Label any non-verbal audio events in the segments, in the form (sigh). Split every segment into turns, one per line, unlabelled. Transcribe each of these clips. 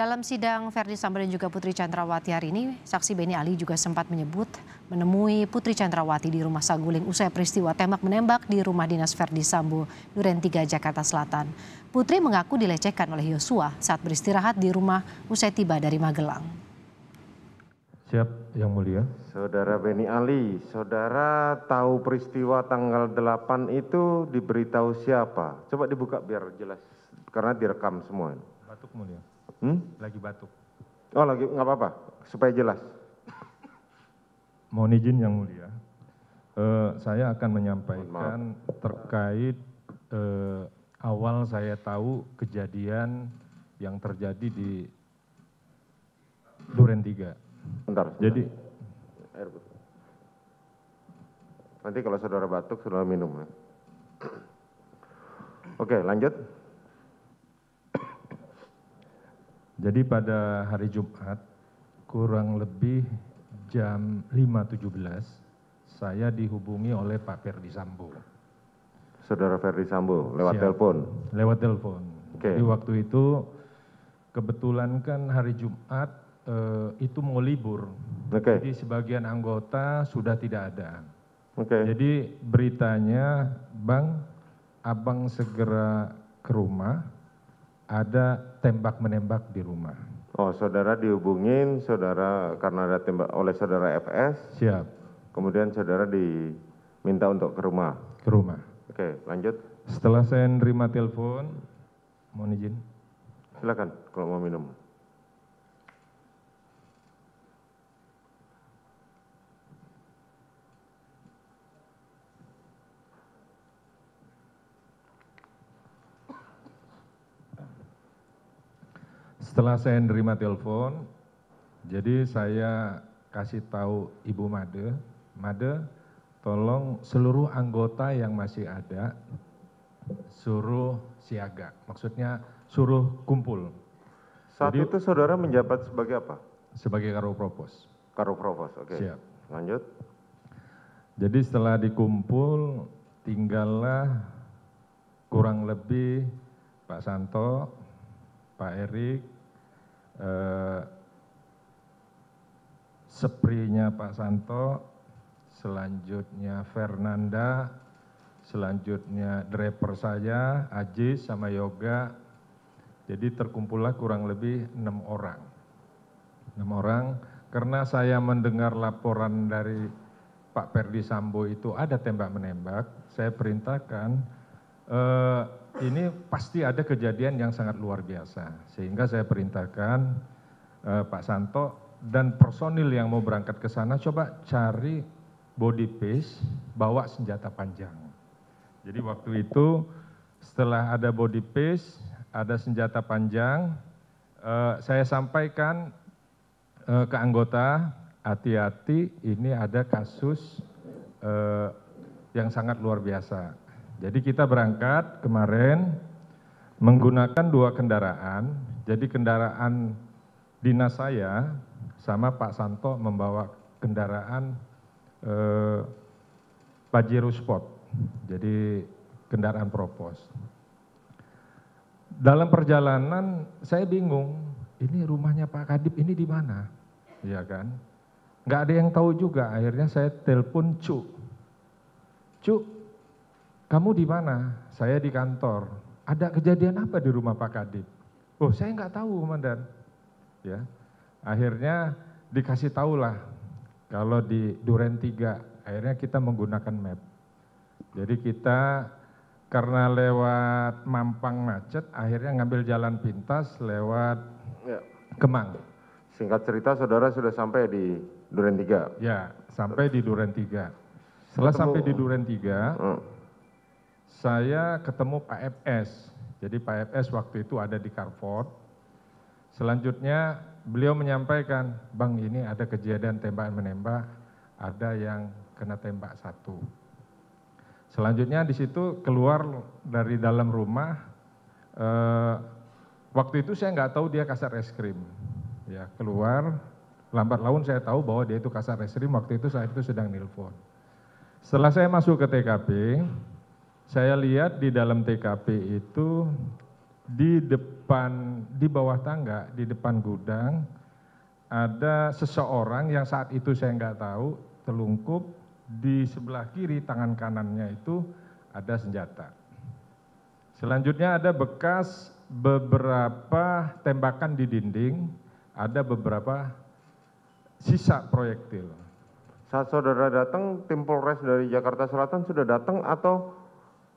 Dalam sidang Verdi Sambo dan juga Putri Chandrawati hari ini, saksi Beni Ali juga sempat menyebut menemui Putri Chandrawati di rumah Saguling usai peristiwa tembak-menembak di rumah dinas Verdi Sambo, Duren 3, Jakarta Selatan. Putri mengaku dilecehkan oleh Yosua saat beristirahat di rumah usai tiba dari Magelang.
Siap, Yang Mulia. Saudara Beni Ali, saudara tahu peristiwa tanggal 8 itu diberitahu siapa? Coba dibuka biar jelas, karena direkam semua. Batuk Mulia. Hmm? lagi batuk oh lagi nggak apa apa supaya jelas
(laughs) mohon izin yang mulia eh, saya akan menyampaikan terkait eh, awal saya tahu kejadian yang terjadi di
duren tiga bentar jadi Air nanti kalau saudara batuk saudara minum ya. (clears throat) oke lanjut
jadi pada hari jumat kurang lebih jam 5:17 saya dihubungi oleh pak ferdi sambo
saudara ferdi sambo lewat telepon
lewat telepon
di waktu
itu kebetulan kan hari jumat eh, itu mau libur jadi sebagian anggota sudah tidak ada
jadi
beritanya bang abang segera ke rumah ada tembak menembak di rumah
oh saudara dihubungin saudara karena ada tembak oleh saudara fs siap kemudian saudara diminta untuk ke rumah ke rumah oke lanjut
setelah saya nerima telepon mohon izin
silakan kalau mau minum
setelah saya nerima telepon jadi saya kasih tahu ibu made made tolong seluruh anggota yang masih ada suruh siaga maksudnya suruh kumpul
saat jadi, itu saudara menjabat sebagai apa sebagai Karo Propos. Karo Propos, oke okay. siap lanjut
jadi setelah dikumpul tinggallah kurang lebih Pak Santo, Pak Erik, Eh, seprinya pak santo selanjutnya fernanda selanjutnya driver saya ajis sama yoga jadi terkumpullah kurang lebih enam orang enam orang karena saya mendengar laporan dari Pak Perdi Sambo itu ada tembak menembak saya perintahkan eh, ini pasti ada kejadian yang sangat luar biasa sehingga saya perintahkan eh, pak santo dan personil yang mau berangkat ke sana coba cari body piece, bawa senjata panjang jadi waktu itu setelah ada body piece, ada senjata panjang eh, saya sampaikan eh, ke anggota hati-hati ini ada kasus yang sangat luar biasa jadi kita berangkat kemarin menggunakan dua kendaraan jadi kendaraan dinas saya sama Pak Santo membawa kendaraan eh, Pajero Sport jadi kendaraan propos dalam perjalanan saya bingung ini rumahnya Pak Kadip ini di mana ya kan nggak ada yang tahu juga akhirnya saya telepon Cuk. Cu kamu di mana? Saya di kantor. Ada kejadian apa di rumah Pak Kadip? Oh, saya nggak tahu, Komandan. Ya, akhirnya dikasih tahu lah. kalau di Duren 3 akhirnya kita menggunakan map. Jadi kita karena lewat Mampang macet, akhirnya ngambil jalan pintas lewat
ya. Kemang. Singkat cerita, saudara sudah sampai di Duren 3. Ya, sampai di Duren 3. Setelah sampai di Duren
3, hmm saya ketemu pak fs jadi pak fs waktu itu ada di Carrefour. selanjutnya beliau menyampaikan bang ini ada kejadian tembak menembak ada yang kena tembak satu selanjutnya di situ keluar dari dalam rumah eh, waktu itu saya nggak tahu dia kasar reskrim ya keluar lambat laun saya tahu bahwa dia itu kasar es krim. waktu itu saya itu sedang nelpon setelah saya masuk ke TKP saya lihat di dalam tkp itu di depan di bawah tangga di depan gudang ada seseorang yang saat itu saya nggak tahu telungkup di sebelah kiri tangan kanannya itu ada senjata. Selanjutnya ada bekas beberapa tembakan di dinding, ada beberapa sisa proyektil.
Saat saudara datang, tim Polres dari Jakarta Selatan sudah datang atau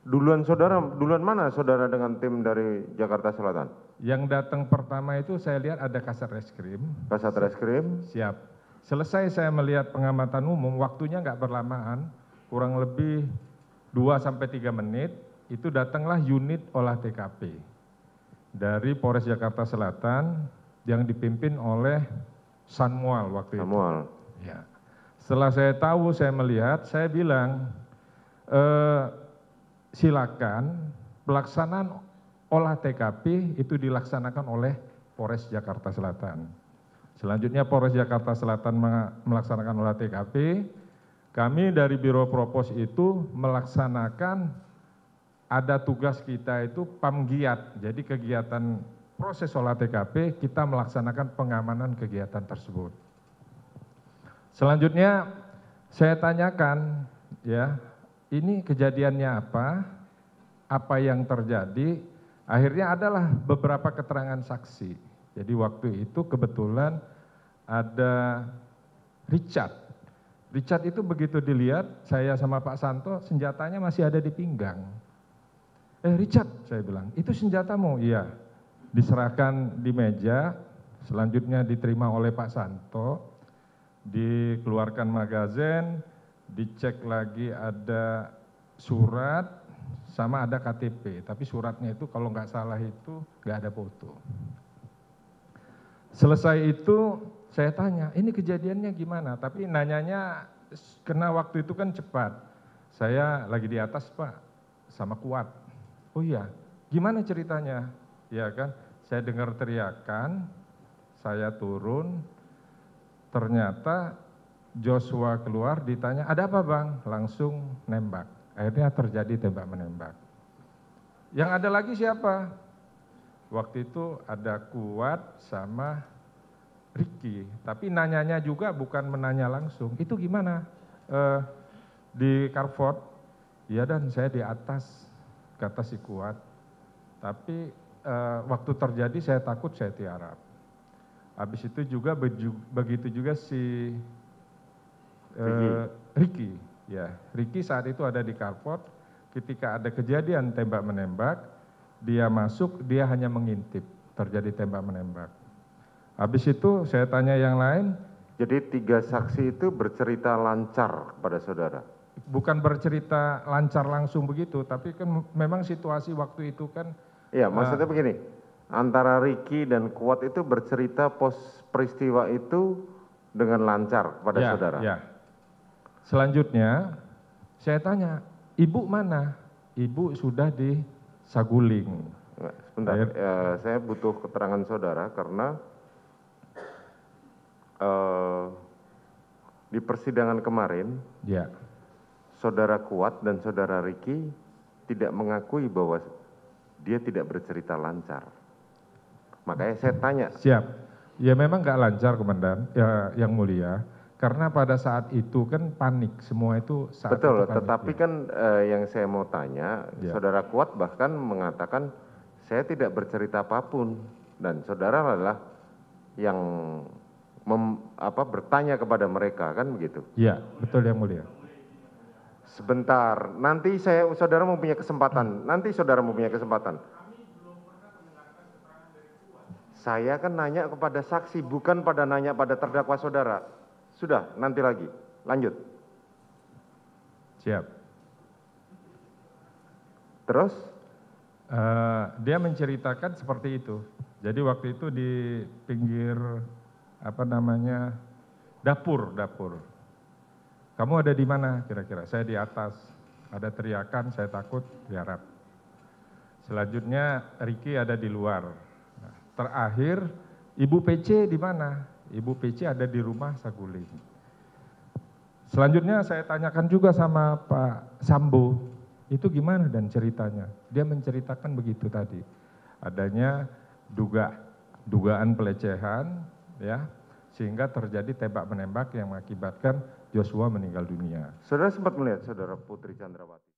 duluan saudara duluan mana saudara dengan tim dari Jakarta Selatan
yang datang pertama itu saya lihat ada kasat reskrim
kasat reskrim siap selesai saya melihat pengamatan umum
waktunya nggak berlamaan
kurang lebih 2
sampai 3 menit itu datanglah unit olah TKP dari Polres Jakarta Selatan yang dipimpin oleh Samuel waktu itu. Samuel. Ya. Setelah saya tahu, saya melihat, saya bilang, e, silakan pelaksanaan olah tkp itu dilaksanakan oleh Polres Jakarta Selatan. Selanjutnya Polres Jakarta Selatan melaksanakan olah TKP. Kami dari Biro Propos itu melaksanakan ada tugas kita itu pamgiat. Jadi kegiatan proses olah TKP kita melaksanakan pengamanan kegiatan tersebut. Selanjutnya saya tanyakan ya ini kejadiannya apa apa yang terjadi akhirnya adalah beberapa keterangan saksi jadi waktu itu kebetulan ada Richard Richard itu begitu dilihat saya sama Pak Santo senjatanya masih ada di pinggang eh Richard saya bilang itu senjatamu iya diserahkan di meja selanjutnya diterima oleh Pak Santo dikeluarkan magazen dicek lagi ada surat sama ada ktp tapi suratnya itu kalau nggak salah itu nggak ada foto selesai itu saya tanya ini kejadiannya gimana tapi nanyanya kena waktu itu kan cepat saya lagi di atas pak sama kuat oh iya gimana ceritanya ya kan saya dengar teriakan saya turun ternyata joshua keluar ditanya ada apa bang langsung nembak akhirnya terjadi tembak menembak yang ada lagi siapa waktu itu ada kuat sama Ricky tapi nanyanya juga bukan menanya langsung itu gimana eh, di Carford ya dan saya di atas kata si kuat tapi eh, waktu terjadi saya takut saya tiarap habis itu juga begitu juga si Eh, ricky ya ricky saat itu ada di carport ketika ada kejadian tembak menembak dia masuk dia hanya mengintip terjadi tembak menembak
habis itu saya tanya yang lain jadi tiga saksi itu bercerita lancar kepada saudara
bukan bercerita lancar langsung begitu tapi kan memang situasi waktu itu kan
iya eh, maksudnya begini antara Ricky dan Kuat itu bercerita pos peristiwa itu dengan lancar kepada ya, saudara. Iya,
selanjutnya saya tanya ibu mana ibu sudah di saguling
sebentar ya, saya butuh keterangan saudara karena eh, di persidangan kemarin ya. saudara kuat dan saudara riki tidak mengakui bahwa dia tidak bercerita lancar makanya saya tanya
siap ya memang nggak lancar komandan ya, yang mulia karena pada saat itu kan panik semua itu saat betul tetapi
ya. kan eh, yang saya mau tanya ya. saudara kuat bahkan mengatakan saya tidak bercerita apapun dan saudara adalah yang bertanya kepada mereka kan begitu iya betul yang mulia sebentar nanti saya saudara mau punya kesempatan nanti saudara mau punya kesempatan saya kan nanya kepada saksi bukan pada nanya pada terdakwa saudara sudah nanti lagi lanjut
siap terus uh, dia menceritakan seperti itu jadi waktu itu di pinggir apa namanya dapur dapur kamu ada di mana kira-kira saya di atas ada teriakan saya takut diharap selanjutnya Riki ada di luar nah, terakhir Ibu PC di mana Ibu PC ada di rumah Saguling. Selanjutnya saya tanyakan juga sama Pak Sambo, itu gimana dan ceritanya? Dia menceritakan begitu tadi. Adanya duga dugaan pelecehan ya, sehingga terjadi tembak menembak yang mengakibatkan Joshua meninggal dunia. Saudara sempat melihat saudara Putri Chandrawati